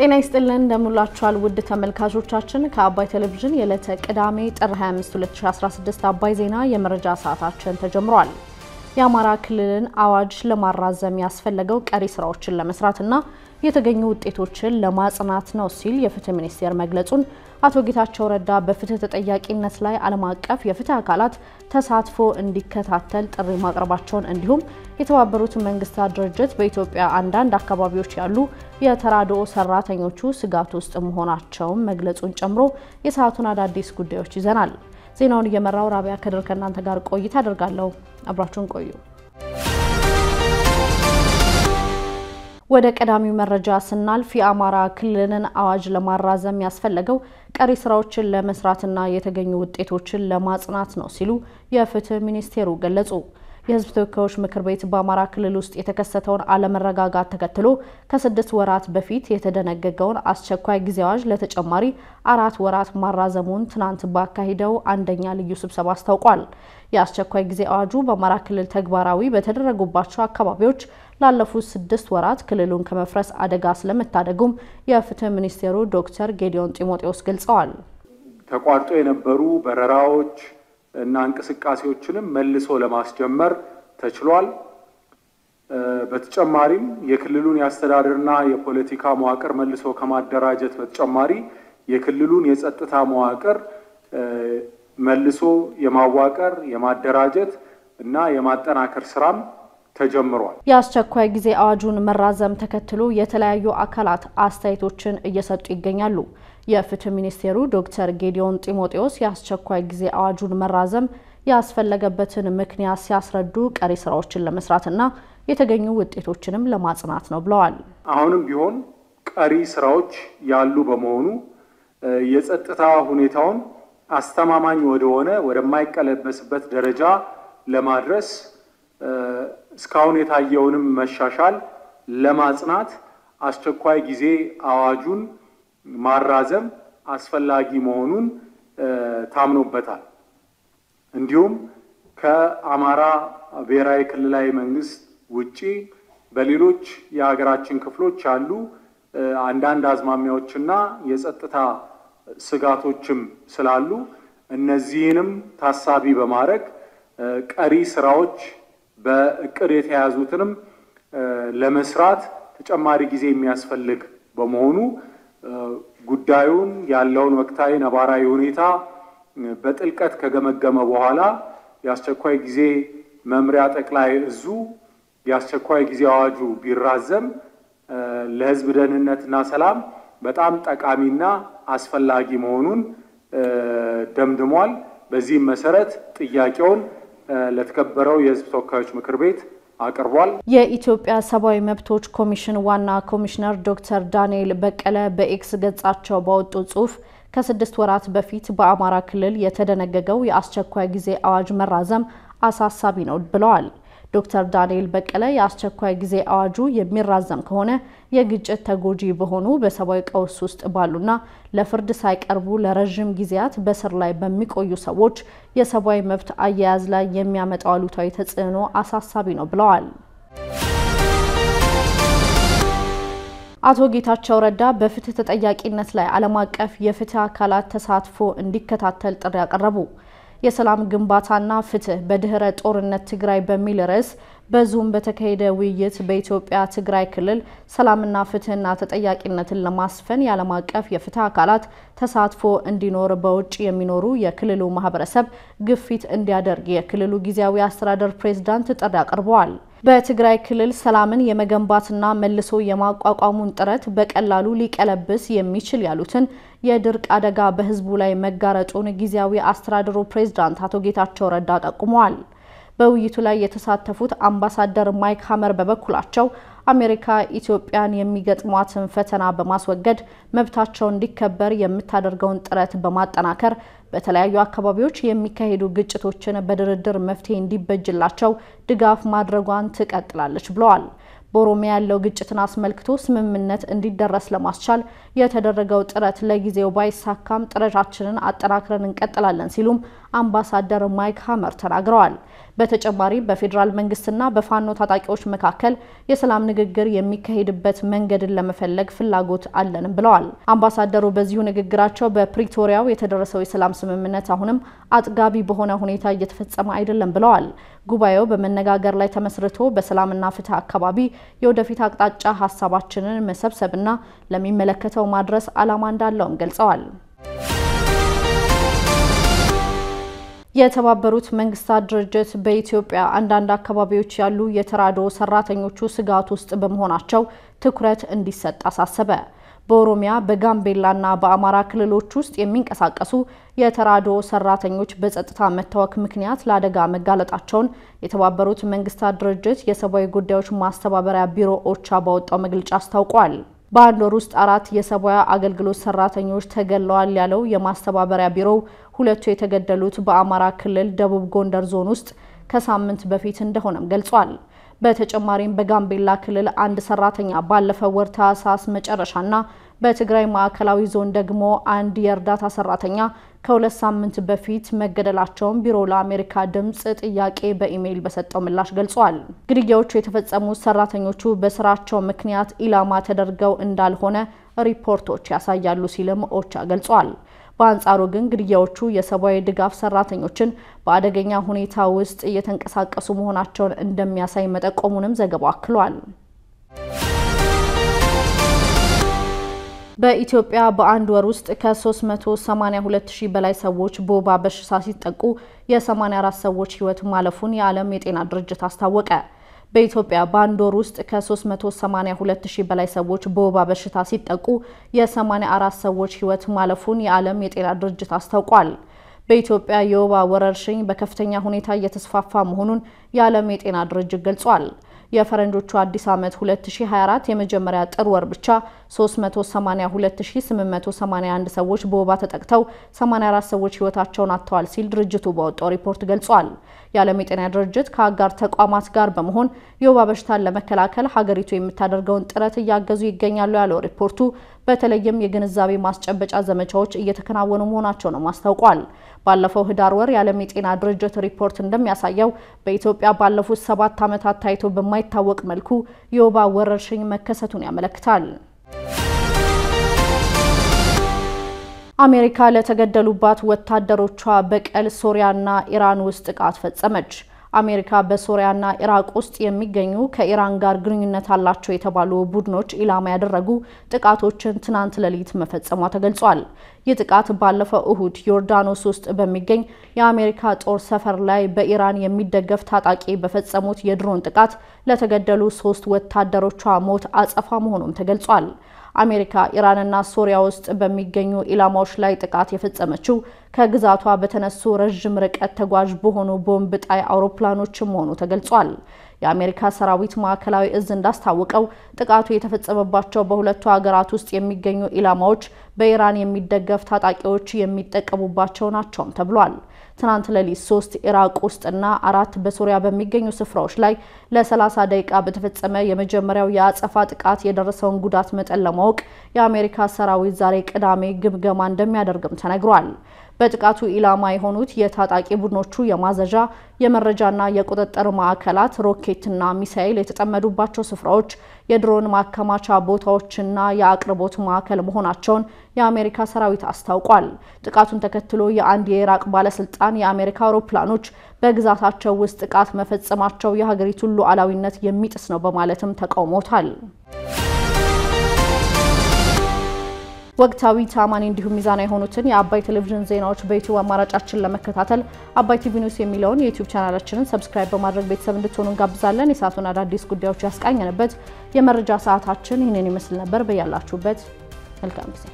ጤና ይስጥልን እንደምላችኋል ውድ ተመልካቾቻችን ከአባይ ቴሌቪዥን የዕለተ ቅዳሜ ጥር 25 2016 አባይ ዜና የመረጃ ሰዓታችን ተጀምሯል። የአማራ ክልልን አዋጅ ለማራዘም ያስፈለገው ቀሪ ስራዎችን ለመስራትና የተገኙ ውጤቶችን ለማጽናት ነው ሲል የፍትህ ሚኒስቴር መግለጹን አቶ ጌታቸው ረዳ በፍትህ ተጠያቂነት ላይ ዓለም አቀፍ የፍትህ አካላት ተሳትፎ እንዲከታተል ጥሪ ማቅረባቸውን እንዲሁም የተባበሩት መንግስታት ድርጅት በኢትዮጵያ አንዳንድ አካባቢዎች ያሉ የተራድኦ ሰራተኞቹ ስጋት ውስጥ መሆናቸውን መግለጹን ጨምሮ የሰዓቱን አዳዲስ ጉዳዮች ይዘናል። ዜናውን እየመራው ራቢያ ከድር ከእናንተ ጋር ቆይታ አደርጋለሁ። አብራችሁን ቆዩ። ወደ ቀዳሚው መረጃ ስናልፍ የአማራ ክልልን አዋጅ ለማራዘም ያስፈለገው ቀሪ ስራዎችን ለመስራትና የተገኙ ውጤቶችን ለማጽናት ነው ሲሉ የፍትህ ሚኒስቴሩ ገለጹ። የህዝብ ተወካዮች ምክር ቤት በአማራ ክልል ውስጥ የተከሰተውን አለመረጋጋት ተከትሎ ከስድስት ወራት በፊት የተደነገገውን አስቸኳይ ጊዜ አዋጅ ለተጨማሪ አራት ወራት ማራዘሙን ትናንት ባካሄደው አንደኛ ልዩ ስብሰባ አስታውቋል። የአስቸኳይ ጊዜ አዋጁ በአማራ ክልል ተግባራዊ በተደረጉባቸው አካባቢዎች ላለፉት ስድስት ወራት ክልሉን ከመፍረስ አደጋ ስለመታደጉም የፍትህ ሚኒስቴሩ ዶክተር ጌዲዮን ጢሞቴዎስ ገልጸዋል። ተቋርጦ የነበሩ በረራዎች እና እንቅስቃሴዎችንም መልሶ ለማስጀመር ተችሏል። በተጨማሪም የክልሉን የአስተዳደርና የፖለቲካ መዋቅር መልሶ ከማደራጀት በተጨማሪ የክልሉን የጸጥታ መዋቅር መልሶ የማዋቀር የማደራጀት እና የማጠናከር ስራም ተጀምሯል። የአስቸኳይ ጊዜ አዋጁን መራዘም ተከትሎ የተለያዩ አካላት አስተያየቶችን እየሰጡ ይገኛሉ። የፍትህ ሚኒስቴሩ ዶክተር ጌዲዮን ጢሞቴዎስ የአስቸኳይ ጊዜ አዋጁን መራዘም ያስፈለገበትን ምክንያት ሲያስረዱ ቀሪ ስራዎችን ለመስራትና የተገኙ ውጤቶችንም ለማጽናት ነው ብለዋል። አሁንም ቢሆን ቀሪ ስራዎች ያሉ በመሆኑ የጸጥታ ሁኔታውን አስተማማኝ ወደሆነ ወደማይቀለበስበት ደረጃ ለማድረስ እስካሁን የታየውንም መሻሻል ለማጽናት አስቸኳይ ጊዜ አዋጁን ማራዘም አስፈላጊ መሆኑን ታምኖበታል። እንዲሁም ከአማራ ብሔራዊ ክልላዊ መንግስት ውጪ በሌሎች የሀገራችን ክፍሎች ያሉ አንዳንድ አዝማሚያዎችና የጸጥታ ስጋቶችም ስላሉ እነዚህንም ታሳቢ በማድረግ ቀሪ ስራዎች በእቅድ የተያዙትንም ለመስራት ተጨማሪ ጊዜ የሚያስፈልግ በመሆኑ ጉዳዩን ያለውን ወቅታዊ ነባራዊ ሁኔታ በጥልቀት ከገመገመ በኋላ የአስቸኳይ ጊዜ መምሪያ ጠቅላይ እዙ የአስቸኳይ ጊዜ አዋጁ ቢራዘም ለሕዝብ ደህንነትና ሰላም በጣም ጠቃሚና አስፈላጊ መሆኑን ደምድሟል። በዚህም መሰረት ጥያቄውን ለተከበረው የህዝብ ተወካዮች ምክር ቤት አቅርቧል። የኢትዮጵያ ሰብአዊ መብቶች ኮሚሽን ዋና ኮሚሽነር ዶክተር ዳንኤል በቀለ በኤክስ ገጻቸው ባወጡ ጽሁፍ ከስድስት ወራት በፊት በአማራ ክልል የተደነገገው የአስቸኳይ ጊዜ አዋጅ መራዘም አሳሳቢ ነው ብለዋል። ዶክተር ዳንኤል በቀለ የአስቸኳይ ጊዜ አዋጁ የሚራዘም ከሆነ የግጭት ተጎጂ በሆኑ በሰብአዊ ቀውስ ውስጥ ባሉና ለፍርድ ሳይቀርቡ ለረዥም ጊዜያት በስር ላይ በሚቆዩ ሰዎች የሰብአዊ መብት አያያዝ ላይ የሚያመጣው አሉታዊ ተጽዕኖ አሳሳቢ ነው ብለዋል። አቶ ጌታቸው ረዳ በፍትህ ተጠያቂነት ላይ ዓለም አቀፍ የፍትህ አካላት ተሳትፎ እንዲከታተል ጥሪ አቀረቡ። የሰላም ግንባታና ፍትህ በድህረ ጦርነት ትግራይ በሚል ርዕስ በዙም በተካሄደ ውይይት በኢትዮጵያ ትግራይ ክልል ሰላምና ፍትህና ተጠያቂነትን ለማስፈን የዓለም አቀፍ የፍትህ አካላት ተሳትፎ እንዲኖር በውጭ የሚኖሩ የክልሉ ማህበረሰብ ግፊት እንዲያደርግ የክልሉ ጊዜያዊ አስተዳደር ፕሬዝዳንት ጥሪ አቅርበዋል። በትግራይ ክልል ሰላምን የመገንባትና መልሶ የማቋቋሙን ጥረት በቀላሉ ሊቀለብስ የሚችል ያሉትን የድርቅ አደጋ በህዝቡ ላይ መጋረጡን ጊዜያዊ አስተዳደሩ ፕሬዝዳንት አቶ ጌታቸው ረዳ ጠቁመዋል። በውይይቱ ላይ የተሳተፉት አምባሳደር ማይክ ሀመር በበኩላቸው አሜሪካ ኢትዮጵያን የሚገጥሟትን ፈተና በማስወገድ መብታቸው እንዲከበር የምታደርገውን ጥረት በማጠናከር በተለያዩ አካባቢዎች የሚካሄዱ ግጭቶችን በድርድር መፍትሄ እንዲበጅላቸው ድጋፍ ማድረጓን ትቀጥላለች ብለዋል። በኦሮሚያ ያለው ግጭትን አስመልክቶ ስምምነት እንዲደረስ ለማስቻል የተደረገው ጥረት ለጊዜው ባይሳካም ጥረታችንን አጠናክረን እንቀጥላለን ሲሉም አምባሳደር ማይክ ሀመር ተናግረዋል። በተጨማሪም በፌዴራል መንግስትና በፋኖ ታጣቂዎች መካከል የሰላም ንግግር የሚካሄድበት መንገድን ለመፈለግ ፍላጎት አለንም ብለዋል። አምባሳደሩ በዚሁ ንግግራቸው በፕሪቶሪያው የተደረሰው የሰላም ስምምነት አሁንም አጥጋቢ በሆነ ሁኔታ እየተፈጸመ አይደለም ብለዋል። ጉባኤው በመነጋገር ላይ ተመስርቶ በሰላምና ፍትህ አካባቢ የወደፊት አቅጣጫ ሀሳባችንን መሰብሰብና ለሚመለከተው ማድረስ ዓላማ እንዳለውም ገልጸዋል። የተባበሩት መንግስታት ድርጅት በኢትዮጵያ አንዳንድ አካባቢዎች ያሉ የተራድኦ ሰራተኞቹ ስጋት ውስጥ በመሆናቸው ትኩረት እንዲሰጥ አሳሰበ። በኦሮሚያ በጋምቤላና በአማራ ክልሎች ውስጥ የሚንቀሳቀሱ የተራድኦ ሰራተኞች በጸጥታ መታወክ ምክንያት ለአደጋ መጋለጣቸውን የተባበሩት መንግስታት ድርጅት የሰብአዊ ጉዳዮች ማስተባበሪያ ቢሮ ኦቻ ባወጣው መግለጫ አስታውቋል። በአንድ ወር ውስጥ አራት የሰብአዊ አገልግሎት ሰራተኞች ተገለዋል ያለው የማስተባበሪያ ቢሮው ሁለቱ የተገደሉት በአማራ ክልል ደቡብ ጎንደር ዞን ውስጥ ከሳምንት በፊት እንደሆነም ገልጿል። በተጨማሪም በጋምቤላ ክልል አንድ ሰራተኛ ባለፈው ወር ታህሳስ መጨረሻና በትግራይ ማዕከላዊ ዞን ደግሞ አንድ የእርዳታ ሰራተኛ ከሁለት ሳምንት በፊት መገደላቸውን ቢሮ ለአሜሪካ ድምፅ ጥያቄ በኢሜይል በሰጠው ምላሽ ገልጿል። ግድያዎቹ የተፈጸሙት ሰራተኞቹ በስራቸው ምክንያት ኢላማ ተደርገው እንዳልሆነ ሪፖርቶች ያሳያሉ ሲልም ኦቻ ገልጿል። በአንጻሩ ግን ግድያዎቹ የሰብአዊ ድጋፍ ሰራተኞችን በአደገኛ ሁኔታ ውስጥ እየተንቀሳቀሱ መሆናቸውን እንደሚያሳይ መጠቆሙንም ዘገባው አክሏል። በኢትዮጵያ በአንድ ወር ውስጥ ከ382 ሺህ በላይ ሰዎች በወባ በሽታ ሲጠቁ የ84 ሰዎች ሕይወት ማለፉን የዓለም የጤና ድርጅት አስታወቀ። በኢትዮጵያ በአንድ ወር ውስጥ ከ382 ሺህ በላይ ሰዎች በወባ በሽታ ሲጠቁ የ84 ሰዎች ሕይወት ማለፉን የዓለም የጤና ድርጅት አስታውቋል። በኢትዮጵያ የወባ ወረርሽኝ በከፍተኛ ሁኔታ እየተስፋፋ መሆኑን የዓለም የጤና ድርጅት ገልጿል። የፈረንጆቹ አዲስ ዓመት 2024 የመጀመሪያ ጥር ወር ብቻ 382881 ሰዎች በወባ ተጠቅተው 84 ሰዎች ህይወታቸውን አጥተዋል ሲል ድርጅቱ በወጣው ሪፖርት ገልጿል። የዓለም የጤና ድርጅት ከአጋር ተቋማት ጋር በመሆን የወባ በሽታን ለመከላከል ሀገሪቱ የምታደርገውን ጥረት እያገዙ ይገኛሉ ያለው ሪፖርቱ በተለይም የግንዛቤ ማስጨበጫ ዘመቻዎች እየተከናወኑ መሆናቸውንም አስታውቋል። ባለፈው ህዳር ወር የዓለም የጤና ድርጅት ሪፖርት እንደሚያሳየው በኢትዮጵያ ባለፉት ሰባት ዓመታት ታይቶ በማይታወቅ መልኩ የወባ ወረርሽኝ መከሰቱን ያመለክታል። አሜሪካ ለተገደሉባት ወታደሮቿ በቀል ሶሪያና ኢራን ውስጥ ጥቃት ፈጸመች። አሜሪካ በሶሪያና ኢራቅ ውስጥ የሚገኙ ከኢራን ጋር ግንኙነት አላቸው የተባሉ ቡድኖች ኢላማ ያደረጉ ጥቃቶችን ትናንት ሌሊት መፈጸሟ ተገልጿል። ይህ ጥቃት ባለፈው እሁድ ዮርዳኖስ ውስጥ በሚገኝ የአሜሪካ ጦር ሰፈር ላይ በኢራን የሚደገፍ ታጣቂ በፈጸሙት የድሮን ጥቃት ለተገደሉ ሶስት ወታደሮቿ ሞት አጸፋ መሆኑም ተገልጿል። አሜሪካ ኢራንና ሶሪያ ውስጥ በሚገኙ ኢላማዎች ላይ ጥቃት የፈጸመችው ከግዛቷ በተነሱ ረዥም ርቀት ተጓዥ በሆኑ ቦምብ ጣይ አውሮፕላኖች መሆኑ ተገልጿል። የአሜሪካ ሰራዊት ማዕከላዊ እዝ እንዳስታወቀው ጥቃቱ የተፈጸመባቸው በሁለቱ ሀገራት ውስጥ የሚገኙ ኢላማዎች በኢራን የሚደገፍ ታጣቂዎች የሚጠቀሙባቸው ናቸውም ተብሏል። ትናንት ሌሊት ሶስት ኢራቅ ውስጥና አራት በሱሪያ በሚገኙ ስፍራዎች ላይ ለ30 ደቂቃ በተፈጸመ የመጀመሪያው የአጸፋ ጥቃት የደረሰውን ጉዳት መጠን ለማወቅ የአሜሪካ ሰራዊት ዛሬ ቅዳሜ ግምገማ እንደሚያደርግም ተነግሯል። በጥቃቱ ኢላማ የሆኑት የታጣቂ ቡድኖቹ የማዘዣ የመረጃና የቁጥጥር ማዕከላት ሮኬትና ሚሳኤል የተጠመዱባቸው ስፍራዎች የድሮን ማከማቻ ቦታዎችና የአቅርቦት ማዕከል መሆናቸውን የአሜሪካ ሰራዊት አስታውቋል። ጥቃቱን ተከትሎ የአንድ የኢራቅ ባለስልጣን የአሜሪካ አውሮፕላኖች በግዛታቸው ውስጥ ጥቃት መፈጸማቸው የሀገሪቱን ሉዓላዊነት የሚጥስ ነው በማለትም ተቃውሞታል። ወቅታዊ፣ ታማኒ እንዲሁም ሚዛና የሆኑትን የአባይ ቴሌቪዥን ዜናዎች በዩቲዩብ አማራጫችን ለመከታተል አባይ ቲቪ ኒውስ የሚለውን የዩቲዩብ ቻናላችንን ሰብስክራይብ በማድረግ ቤተሰብ እንድትሆኑ እንጋብዛለን። የሰዓቱን አዳዲስ ጉዳዮች ያስቃኘንበት የመረጃ ሰዓታችን ይህንን ይመስል ነበር። በያላችሁበት መልካም ጊዜ